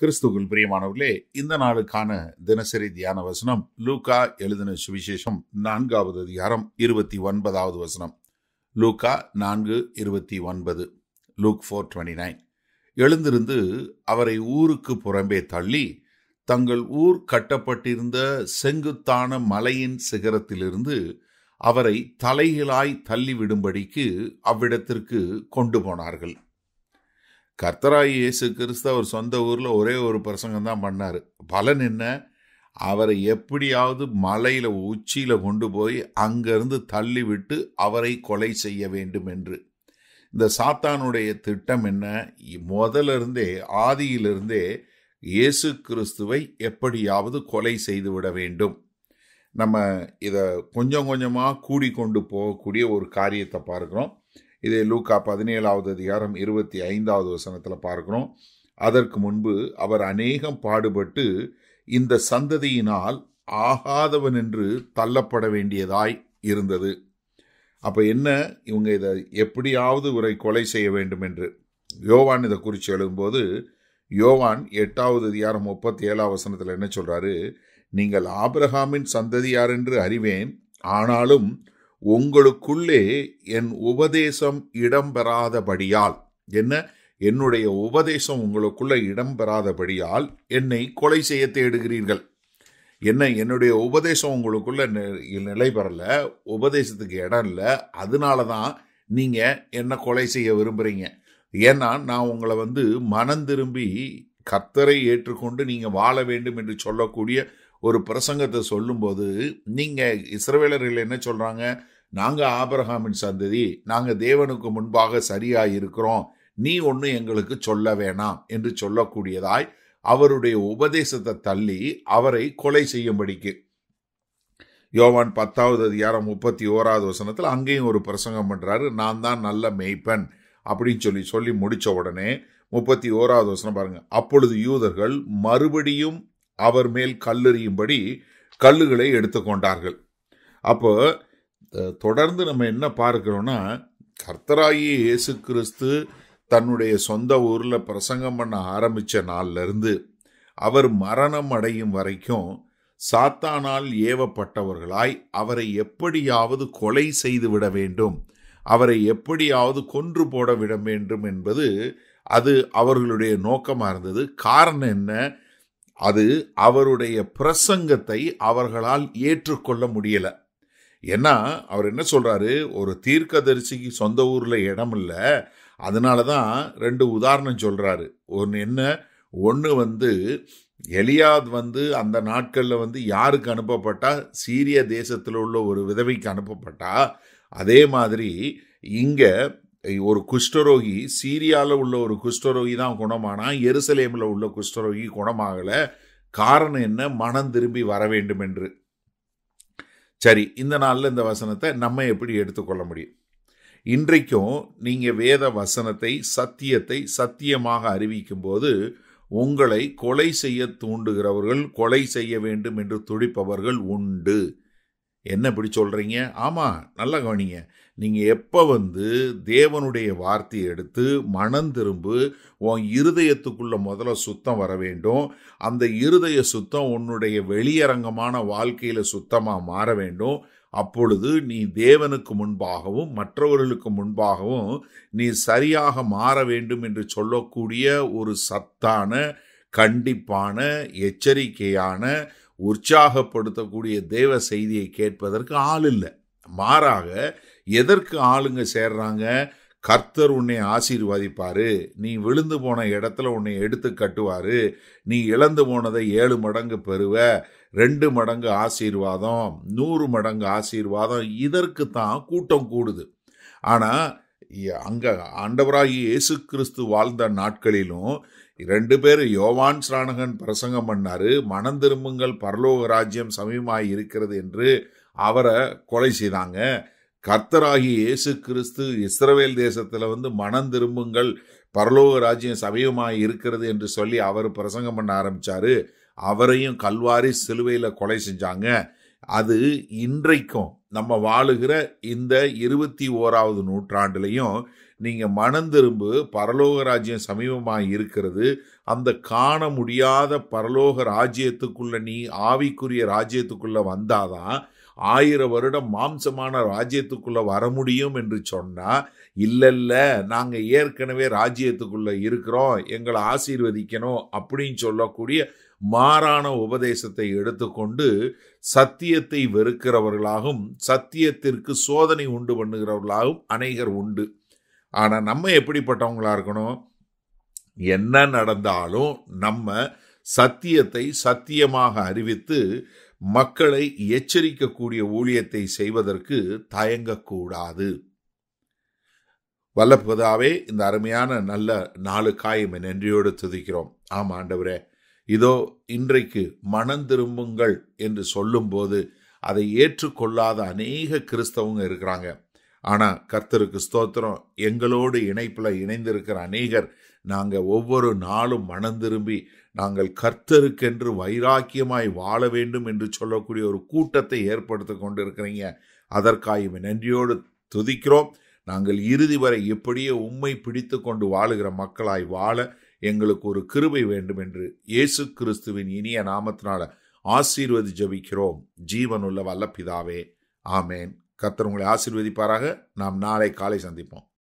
கிறிஸ்துகுள் பிரியமானவர்களே இந்த நாளுக்கான தினசரி தியான வசனம் லூகா எழுதின சுவிசேஷம் நான்காவது அதிகாரம் இருபத்தி ஒன்பதாவது வசனம் லூகா நான்கு இருபத்தி ஒன்பது லூக் ஃபோர் டுவெண்ட்டி நைன் எழுந்திருந்து அவரை ஊருக்கு புறம்பே தள்ளி தங்கள் ஊர் கட்டப்பட்டிருந்த செங்குத்தான மலையின் சிகரத்திலிருந்து அவரை தலைகளாய் தள்ளிவிடும்படிக்கு அவ்விடத்திற்கு கொண்டு போனார்கள் கர்த்தராய் இயேசு கிறிஸ்து அவர் சொந்த ஊரில் ஒரே ஒரு பிரசங்கம் தான் பண்ணார் பலன் என்ன அவரை எப்படியாவது மலையில் உச்சியில் கொண்டு போய் அங்கேருந்து தள்ளிவிட்டு அவரை கொலை செய்ய வேண்டும் என்று இந்த சாத்தானுடைய திட்டம் என்ன முதலிருந்தே ஆதியிலிருந்தே இயேசு கிறிஸ்துவை எப்படியாவது கொலை செய்துவிட வேண்டும் நம்ம இதை கொஞ்சம் கொஞ்சமாக கூடி கொண்டு போகக்கூடிய ஒரு காரியத்தை பார்க்குறோம் இதே லூக்கா பதினேழாவது அதிகாரம் இருபத்தி ஐந்தாவது வசனத்தில் பார்க்குறோம் அதற்கு முன்பு அவர் அநேகம் பாடுபட்டு இந்த சந்ததியினால் ஆகாதவன் என்று தள்ளப்பட வேண்டியதாய் இருந்தது அப்போ என்ன இவங்க இதை எப்படியாவது உரை கொலை செய்ய வேண்டும் என்று யோவான் இதை குறித்து எழுதும்போது யோவான் எட்டாவது அதிகாரம் முப்பத்தி ஏழாம் வசனத்தில் என்ன சொல்கிறாரு நீங்கள் ஆபிரஹாமின் சந்ததியார் என்று அறிவேன் ஆனாலும் உங்களுக்குள்ளே என் உபதேசம் இடம்பெறாதபடியால் என்ன என்னுடைய உபதேசம் உங்களுக்குள்ள இடம்பெறாதபடியால் என்னை கொலை செய்ய தேடுகிறீர்கள் என்ன என்னுடைய உபதேசம் உங்களுக்குள்ள நிலை பெறல உபதேசத்துக்கு இடம் இல்லை அதனால தான் நீங்கள் என்னை கொலை செய்ய விரும்புகிறீங்க ஏன்னா நான் உங்களை வந்து மனம் திரும்பி கர்த்தரை ஏற்றுக்கொண்டு நீங்கள் வாழ வேண்டும் என்று சொல்லக்கூடிய ஒரு பிரசங்கத்தை சொல்லும்போது நீங்கள் இஸ்ரவேலர்கள் என்ன சொல்கிறாங்க நாங்கள் ஆபரஹாமின் சந்ததி நாங்கள் தேவனுக்கு முன்பாக சரியாக இருக்கிறோம் நீ ஒன்று எங்களுக்கு சொல்ல வேணாம் என்று சொல்லக்கூடியதாய் அவருடைய உபதேசத்தை தள்ளி அவரை கொலை செய்யும்படிக்கு யோவான் பத்தாவது அதிகாரம் முப்பத்தி ஓராவது வசனத்தில் அங்கேயும் ஒரு பிரசங்கம் பண்ணுறாரு நான் தான் நல்ல மெய்ப்பன் அப்படின்னு சொல்லி சொல்லி முடித்த உடனே முப்பத்தி ஓராவது வசனம் பாருங்கள் அப்பொழுது யூதர்கள் மறுபடியும் அவர் மேல் கல்லெறியும்படி கல்லுகளை எடுத்துக்கொண்டார்கள் அப்போ தொடர்ந்து நம்ம என்ன பார்க்கிறோம்னா கர்த்தராயி இயேசு கிறிஸ்து தன்னுடைய சொந்த ஊரில் பிரசங்கம் பண்ண ஆரம்பித்த நாள்லேருந்து அவர் மரணம் அடையும் வரைக்கும் சாத்தானால் ஏவப்பட்டவர்களாய் அவரை எப்படியாவது கொலை செய்து விட வேண்டும் அவரை எப்படியாவது கொன்று போட விட வேண்டும் என்பது அது அவர்களுடைய நோக்கமாக இருந்தது காரணம் என்ன அது அவருடைய பிரசங்கத்தை அவர்களால் ஏற்றுக்கொள்ள முடியல ஏன்னா அவர் என்ன சொல்கிறாரு ஒரு தீர்க்கதரிசிக்கு சொந்த ஊரில் இடம் இல்லை அதனால தான் ரெண்டு உதாரணம் சொல்கிறாரு ஒன்று என்ன ஒன்று வந்து எலியாத் வந்து அந்த நாட்களில் வந்து யாருக்கு அனுப்பப்பட்டா சீரிய தேசத்தில் உள்ள ஒரு விதவைக்கு அனுப்பப்பட்டா அதே மாதிரி இங்கே ஒரு குஷ்டரோகி சீரியாவில் உள்ள ஒரு குஷ்டரோகி தான் குணமானா எருசலேமில் உள்ள குஷ்டரோகி குணமாகலை காரணம் என்ன மனம் திரும்பி வர வேண்டும் என்று சரி இந்த நாளில் இந்த வசனத்தை நம்ம எப்படி எடுத்துக்கொள்ள முடியும் இன்றைக்கும் நீங்கள் வேத வசனத்தை சத்தியத்தை சத்தியமாக அறிவிக்கும் போது உங்களை கொலை செய்ய தூண்டுகிறவர்கள் கொலை செய்ய வேண்டும் என்று துடிப்பவர்கள் உண்டு என்ன இப்படி சொல்கிறீங்க ஆமாம் நல்ல கவனிங்க நீங்கள் எப்போ வந்து தேவனுடைய வார்த்தையை எடுத்து மனம் திரும்பு உன் இருதயத்துக்குள்ளே முதல்ல சுத்தம் வர வேண்டும் அந்த இருதய சுத்தம் உன்னுடைய வெளியரங்கமான வாழ்க்கையில் சுத்தமாக மாற வேண்டும் அப்பொழுது நீ தேவனுக்கு முன்பாகவும் மற்றவர்களுக்கு முன்பாகவும் நீ சரியாக மாற வேண்டும் என்று சொல்லக்கூடிய ஒரு சத்தான கண்டிப்பான எச்சரிக்கையான உற்சாகப்படுத்தக்கூடிய தேவ செய்தியை கேட்பதற்கு ஆள் இல்லை மாறாக எதற்கு ஆளுங்க சேர்றாங்க கர்த்தர் உன்னை ஆசீர்வாதிப்பார் நீ விழுந்து போன இடத்துல உன்னை எடுத்து கட்டுவார் நீ இழந்து போனதை ஏழு மடங்கு பெறுவ ரெண்டு மடங்கு ஆசீர்வாதம் நூறு மடங்கு ஆசீர்வாதம் இதற்கு தான் கூட்டம் கூடுது ஆனால் அங்கே ஆண்டவராகி இயேசு கிறிஸ்து வாழ்ந்த நாட்களிலும் ரெண்டு பேர் யோவான் ஸ்ரானகன் பிரசங்கம் பண்ணார் மனம் திரும்புங்கள் பரலோக ராஜ்யம் சமீபமாய் இருக்கிறது என்று அவரை கொலை செய்தாங்க கர்த்தராகி இயேசு கிறிஸ்து இஸ்ரவேல் தேசத்தில் வந்து மனம் திரும்புங்கள் பரலோக ராஜ்யம் சமீபமாக இருக்கிறது என்று சொல்லி அவர் பிரசங்கம் பண்ண ஆரம்பித்தார் அவரையும் கல்வாரி சிலுவையில் கொலை செஞ்சாங்க அது இன்றைக்கும் நம்ம வாழுகிற இந்த இருபத்தி ஓராவது நூற்றாண்டுலையும் நீங்கள் மனந்திரும்பு பரலோக ராஜ்யம் சமீபமாக இருக்கிறது அந்த காண முடியாத பரலோக ராஜ்யத்துக்குள்ள நீ ஆவிக்குரிய வந்தால் வந்தாதான் ஆயிரம் வருடம் மாம்சமான ராஜ்யத்துக்குள்ளே வர முடியும் என்று சொன்னால் இல்லை இல்லை நாங்கள் ஏற்கனவே ராஜ்யத்துக்குள்ளே இருக்கிறோம் எங்களை ஆசீர்வதிக்கணும் அப்படின்னு சொல்லக்கூடிய மாறான உபதேசத்தை எடுத்துக்கொண்டு சத்தியத்தை வெறுக்கிறவர்களாகவும் சத்தியத்திற்கு சோதனை உண்டு பண்ணுகிறவர்களாகவும் அநேகர் உண்டு ஆனால் நம்ம எப்படிப்பட்டவங்களாக இருக்கணும் என்ன நடந்தாலும் நம்ம சத்தியத்தை சத்தியமாக அறிவித்து மக்களை எச்சரிக்கக்கூடிய ஊழியத்தை செய்வதற்கு தயங்கக்கூடாது வல்லப்பதாவே இந்த அருமையான நல்ல காயமை நன்றியோடு துதிக்கிறோம் ஆமாம் ஆண்டவரே இதோ இன்றைக்கு மனம் திரும்புங்கள் என்று சொல்லும்போது அதை ஏற்றுக்கொள்ளாத அநேக கிறிஸ்தவங்க இருக்கிறாங்க ஆனால் கர்த்தருக்கு ஸ்தோத்திரம் எங்களோடு இணைப்பில் இணைந்திருக்கிற அநேகர் நாங்கள் ஒவ்வொரு நாளும் மனம் திரும்பி நாங்கள் கர்த்தருக்கென்று வைராக்கியமாய் வாழ வேண்டும் என்று சொல்லக்கூடிய ஒரு கூட்டத்தை ஏற்படுத்தி கொண்டு இருக்கிறீங்க அதற்காக நன்றியோடு துதிக்கிறோம் நாங்கள் இறுதி வரை எப்படியே உண்மை பிடித்து கொண்டு வாழுகிற மக்களாய் வாழ எங்களுக்கு ஒரு கிருபை வேண்டும் என்று இயேசு கிறிஸ்துவின் இனிய நாமத்தினால ஆசீர்வதி ஜபிக்கிறோம் ஜீவனுள்ள வல்லப்பிதாவே ஆமேன் கத்தர் உங்களை ஆசீர்வதிப்பாராக நாம் நாளை காலை சந்திப்போம்